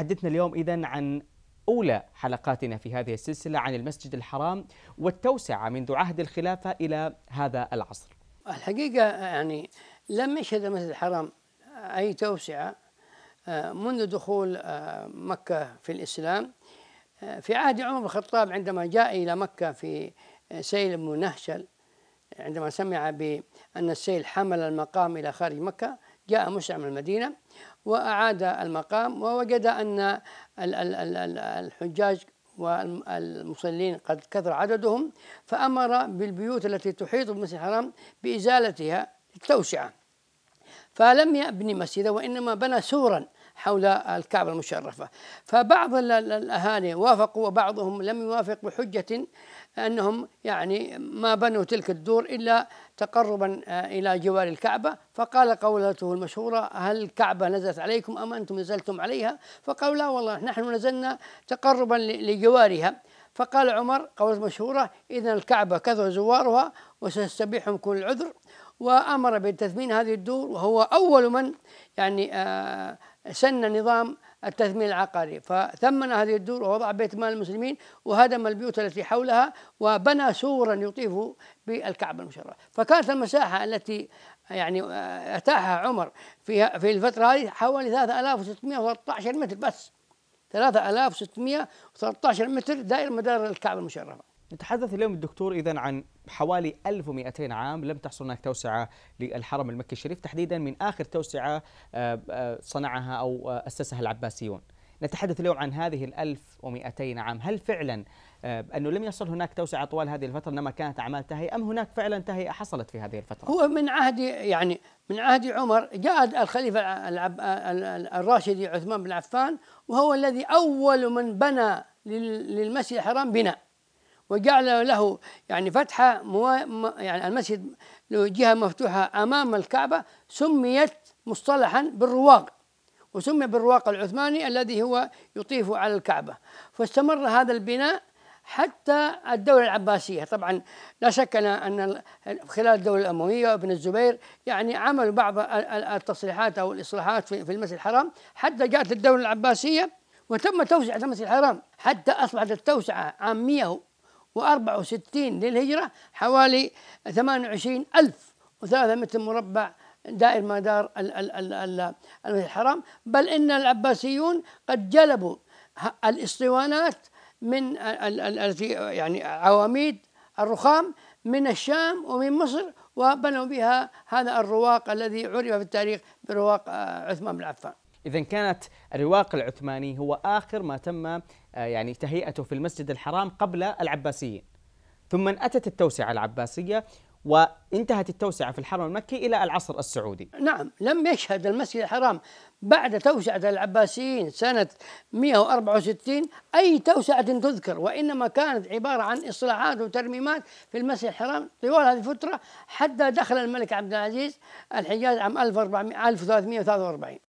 حدثنا اليوم إذا عن أولى حلقاتنا في هذه السلسلة عن المسجد الحرام والتوسعة منذ عهد الخلافة إلى هذا العصر الحقيقة يعني لم يشهد المسجد الحرام أي توسعة آه، منذ دخول آه، مكة في الإسلام آه، في عهد عمر بن الخطاب عندما جاء إلى مكة في سيل بن نهشل عندما سمع بأن السيل حمل المقام إلى خارج مكة جاء مسلم من المدينة وأعاد المقام ووجد أن الحجاج والمصلين قد كثر عددهم فأمر بالبيوت التي تحيط بمسجد الحرام بإزالتها التوسعة فلم يبني مسجدا وإنما بنى سورا حول الكعبة المشرفة فبعض الأهالي وافقوا وبعضهم لم يوافق بحجة أنهم يعني ما بنوا تلك الدور إلا تقربا آه، إلى جوار الكعبة فقال قولته المشهورة هل الكعبة نزلت عليكم أم أنتم نزلتم عليها فقالوا لا والله نحن نزلنا تقربا لجوارها فقال عمر قول مشهورة إذا الكعبة كثر زوارها وسيستبيحهم كل العذر وأمر بتثمين هذه الدور وهو أول من يعني آه سن نظام التثمين العقاري فثمن هذه الدور ووضع بيت مال المسلمين وهدم البيوت التي حولها وبنى سورا يطيف بالكعبة المشرفة فكانت المساحة التي يعني آه، أتاحها عمر في في الفترة هذه حوالي 3613 متر بس 3613 متر دائر مدار الكعبة المشرفة نتحدث اليوم الدكتور إذا عن حوالي 1200 عام لم تحصل هناك توسعة للحرم المكي الشريف تحديدا من آخر توسعة آه، آه، صنعها أو آه، أسسها العباسيون نتحدث اليوم عن هذه ال 1200 عام هل فعلا أنه لم يصل هناك توسعة طوال هذه الفترة إنما كانت أعمال تهيئة أم هناك فعلا تهيئة حصلت في هذه الفترة هو من عهد يعني من عهد عمر جاء الخليفة الراشدي عثمان بن عفان وهو الذي أول من بنى للمسجد الحرام بناء وجعل له يعني فتحة مو يعني المسجد له جهة مفتوحة أمام الكعبة سميت مصطلحا بالرواق وسمي بالرواق العثماني الذي هو يطيف على الكعبة فاستمر هذا البناء حتى الدولة العباسية طبعا لا شك أن خلال الدولة الأموية وابن الزبير يعني عملوا بعض التصليحات أو الإصلاحات في المسجد الحرام حتى جاءت الدولة العباسية وتم توسعة المسجد الحرام حتى أصبحت التوسعة عامية وستين للهجرة حوالي ثمان وعشرين ألف وثلاثة متر مربع دائر مدار الحرام بل إن العباسيون قد جلبوا الإسطوانات من التي يعني عواميد الرخام من الشام ومن مصر وبنوا بها هذا الرواق الذي عرف في التاريخ برواق آه، عثمان بن عفان إذا كانت الرواق العثماني هو آخر ما تم آه، يعني تهيئته في المسجد الحرام قبل العباسيين ثم أتت التوسعة العباسية وانتهت التوسعة في الحرم المكي إلى العصر السعودي نعم لم يشهد المسجد الحرام بعد توسعة العباسيين سنة 164 أي توسعة تذكر وإنما كانت عبارة عن إصلاحات وترميمات في المسجد الحرام طوال هذه الفترة حتى دخل الملك عبد العزيز الحجاز عام 1400 1343